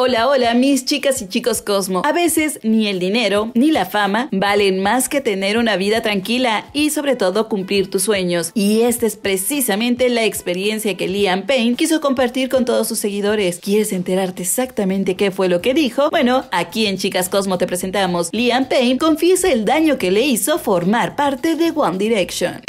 Hola, hola, mis chicas y chicos Cosmo. A veces ni el dinero ni la fama valen más que tener una vida tranquila y sobre todo cumplir tus sueños. Y esta es precisamente la experiencia que Liam Payne quiso compartir con todos sus seguidores. ¿Quieres enterarte exactamente qué fue lo que dijo? Bueno, aquí en Chicas Cosmo te presentamos. Liam Payne confiesa el daño que le hizo formar parte de One Direction.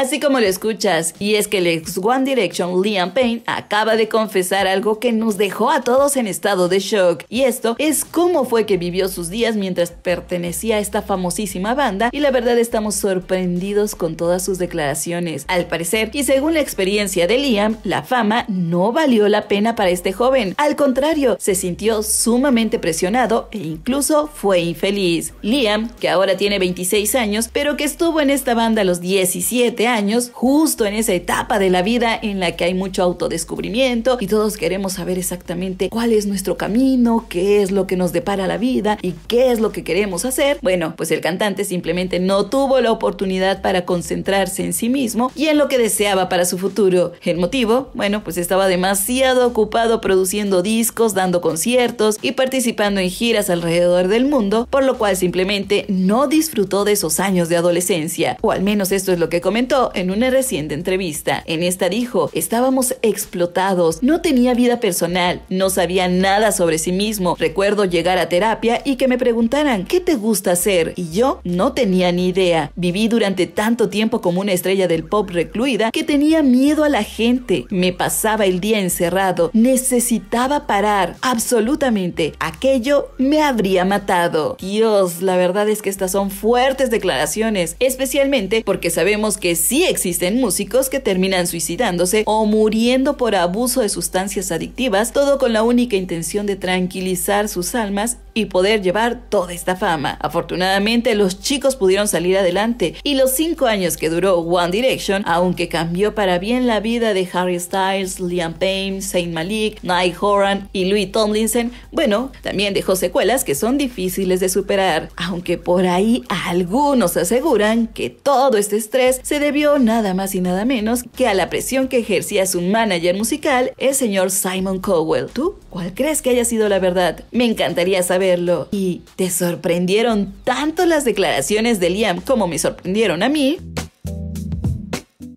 Así como lo escuchas, y es que el ex One Direction Liam Payne acaba de confesar algo que nos dejó a todos en estado de shock, y esto es cómo fue que vivió sus días mientras pertenecía a esta famosísima banda, y la verdad estamos sorprendidos con todas sus declaraciones. Al parecer, y según la experiencia de Liam, la fama no valió la pena para este joven, al contrario, se sintió sumamente presionado e incluso fue infeliz. Liam, que ahora tiene 26 años, pero que estuvo en esta banda a los 17 años, justo en esa etapa de la vida en la que hay mucho autodescubrimiento y todos queremos saber exactamente cuál es nuestro camino, qué es lo que nos depara la vida y qué es lo que queremos hacer. Bueno, pues el cantante simplemente no tuvo la oportunidad para concentrarse en sí mismo y en lo que deseaba para su futuro. El motivo, bueno, pues estaba demasiado ocupado produciendo discos, dando conciertos y participando en giras alrededor del mundo, por lo cual simplemente no disfrutó de esos años de adolescencia, o al menos esto es lo que comentó en una reciente entrevista. En esta dijo, estábamos explotados, no tenía vida personal, no sabía nada sobre sí mismo. Recuerdo llegar a terapia y que me preguntaran, ¿qué te gusta hacer? Y yo no tenía ni idea. Viví durante tanto tiempo como una estrella del pop recluida que tenía miedo a la gente. Me pasaba el día encerrado, necesitaba parar, absolutamente. Aquello me habría matado. Dios, la verdad es que estas son fuertes declaraciones, especialmente porque sabemos que sí existen músicos que terminan suicidándose o muriendo por abuso de sustancias adictivas, todo con la única intención de tranquilizar sus almas y poder llevar toda esta fama. Afortunadamente los chicos pudieron salir adelante y los cinco años que duró One Direction, aunque cambió para bien la vida de Harry Styles, Liam Payne, Saint Malik, Night Horan y Louis Tomlinson, bueno, también dejó secuelas que son difíciles de superar, aunque por ahí algunos aseguran que todo este estrés se debió nada más y nada menos que a la presión que ejercía su manager musical, el señor Simon Cowell. ¿Cuál crees que haya sido la verdad? Me encantaría saberlo. ¿Y te sorprendieron tanto las declaraciones de Liam como me sorprendieron a mí?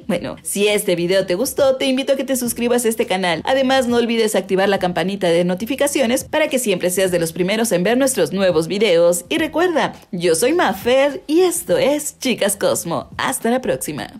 Bueno, si este video te gustó, te invito a que te suscribas a este canal. Además, no olvides activar la campanita de notificaciones para que siempre seas de los primeros en ver nuestros nuevos videos. Y recuerda, yo soy Mafer y esto es Chicas Cosmo. Hasta la próxima.